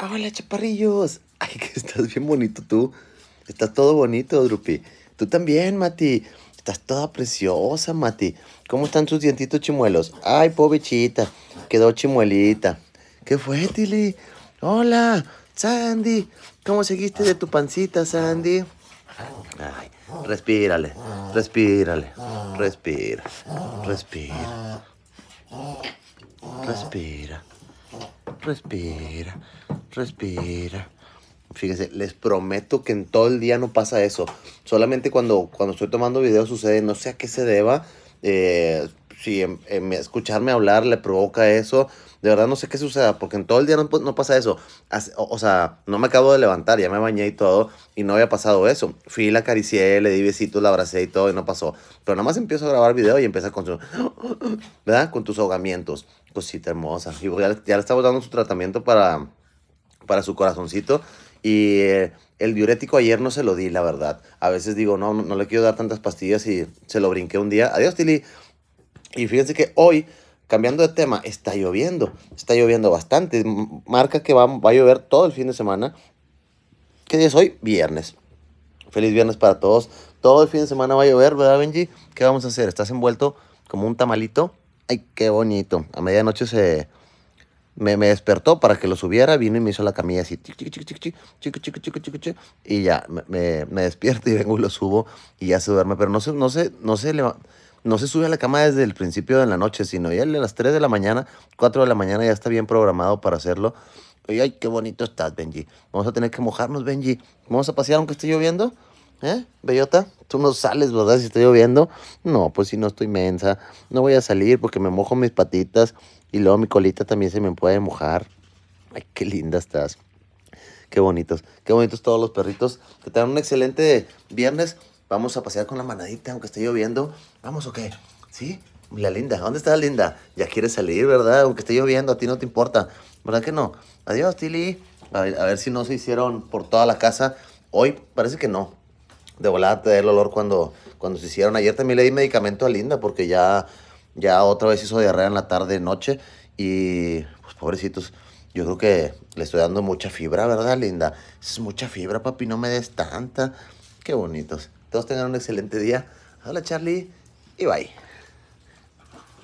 hola, chaparrillos. Ay, que estás bien bonito tú. Estás todo bonito, Drupi. Tú también, Mati. Estás toda preciosa, Mati. ¿Cómo están tus dientitos chimuelos? Ay, pobrechita! Quedó chimuelita. ¿Qué fue, Tili? Hola, Sandy. ¿Cómo seguiste de tu pancita, Sandy? Ay, respírale, respírale, respira, respira. Respira, respira respira. Fíjense, les prometo que en todo el día no pasa eso. Solamente cuando, cuando estoy tomando videos sucede, no sé a qué se deba. Eh, si em, em, escucharme hablar le provoca eso. De verdad no sé qué suceda, porque en todo el día no, pasa eso. O, sea, no me acabo de levantar, ya me bañé y todo, y no había pasado eso. Fui, la acaricié, le di besitos, la abracé y todo, y no pasó. Pero nada más empiezo a grabar video y empieza con su... ¿Verdad? Con tus ahogamientos. Cosita hermosa. Y ya, ya le estamos dando su tratamiento para para su corazoncito. Y eh, el diurético ayer no se lo di, la verdad. A veces digo, no, no le quiero dar tantas pastillas y se lo brinqué un día. Adiós, Tili. Y fíjense que hoy, cambiando de tema, está lloviendo. Está lloviendo bastante. Marca que va, va a llover todo el fin de semana. ¿Qué día es hoy? Viernes. Feliz viernes para todos. Todo el fin de semana va a llover, ¿verdad, Benji? ¿Qué vamos a hacer? ¿Estás envuelto como un tamalito? Ay, qué bonito. A medianoche se, me, me, despertó para que lo subiera, vino y me hizo la camilla así, y ya me, me despierto y vengo y lo subo y ya se duerme, pero no se, no se, no se no se sube a la cama desde el principio de la noche, sino ya a las 3 de la mañana, 4 de la mañana ya está bien programado para hacerlo. Y ay, qué bonito estás, Benji. Vamos a tener que mojarnos, Benji. Vamos a pasear aunque esté lloviendo. ¿Eh? Bellota, tú no sales, ¿verdad? Si está lloviendo. No, pues si no estoy mensa. No voy a salir porque me mojo mis patitas y luego mi colita también se me puede mojar. Ay, qué linda estás. Qué bonitos. Qué bonitos todos los perritos. Que tengan un excelente viernes. Vamos a pasear con la manadita, aunque esté lloviendo. ¿Vamos o qué? ¿Sí? La linda. ¿Dónde está la linda? Ya quiere salir, ¿verdad? Aunque esté lloviendo, a ti no te importa. ¿Verdad que no? Adiós, Tili. a ver si no se hicieron por toda la casa. Hoy parece que no de volada te da el olor cuando, cuando se hicieron. Ayer también le di medicamento a Linda porque ya, ya otra vez hizo diarrea en la tarde, noche. Y pues pobrecitos, yo creo que le estoy dando mucha fibra, ¿verdad, Linda? Es mucha fibra, papi, no me des tanta. Qué bonitos. Todos tengan un excelente día. Hola, Charlie. Y bye.